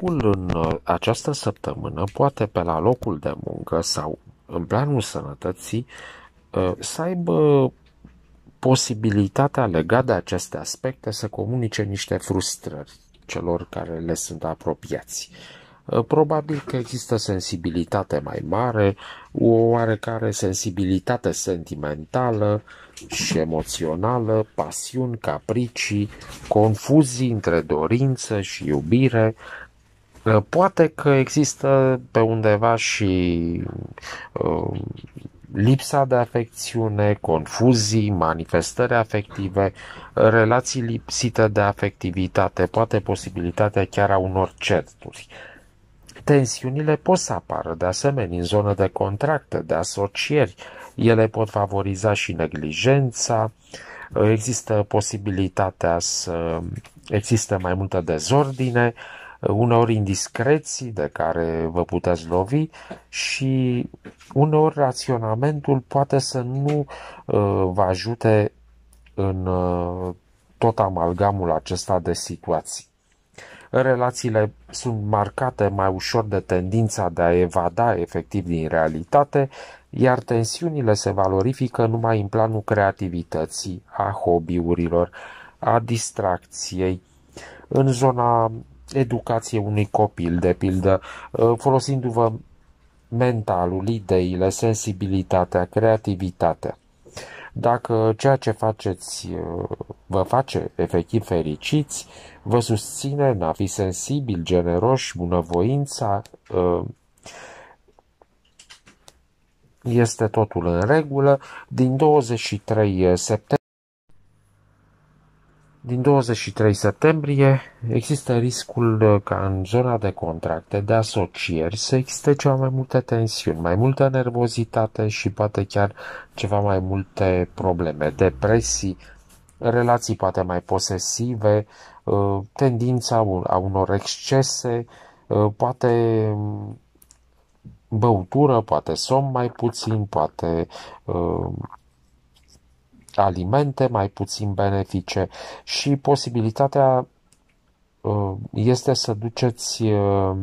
Publicul în uh, această săptămână, poate pe la locul de muncă sau în planul sănătății, uh, să aibă posibilitatea legată de aceste aspecte să comunice niște frustrări celor care le sunt apropiați. Uh, probabil că există sensibilitate mai mare, o oarecare sensibilitate sentimentală și emoțională, pasiuni, capricii, confuzii între dorință și iubire, Poate că există pe undeva și uh, lipsa de afecțiune, confuzii, manifestări afective, relații lipsite de afectivitate, poate posibilitatea chiar a unor certuri. Tensiunile pot să apară de asemenea în zonă de contracte, de asocieri. Ele pot favoriza și neglijența. Există posibilitatea să existe mai multă dezordine, uneori indiscreții de care vă puteți lovi și uneori raționamentul poate să nu uh, vă ajute în uh, tot amalgamul acesta de situații. Relațiile sunt marcate mai ușor de tendința de a evada efectiv din realitate, iar tensiunile se valorifică numai în planul creativității, a hobby-urilor, a distracției, în zona educație unui copil, de pildă, uh, folosindu-vă mentalul, ideile, sensibilitatea, creativitatea. Dacă ceea ce faceți uh, vă face efectiv fericiți, vă susține în a fi sensibil, generoși, bunăvoința, uh, este totul în regulă. Din 23 septembrie din 23 septembrie există riscul uh, ca în zona de contracte de asocieri să existe ceva mai multe tensiuni, mai multă nervozitate și poate chiar ceva mai multe probleme, depresii, relații poate mai posesive, uh, tendința a unor excese, uh, poate mm, băutură, poate somn mai puțin, poate alimente mai puțin benefice și posibilitatea uh, este să duceți uh,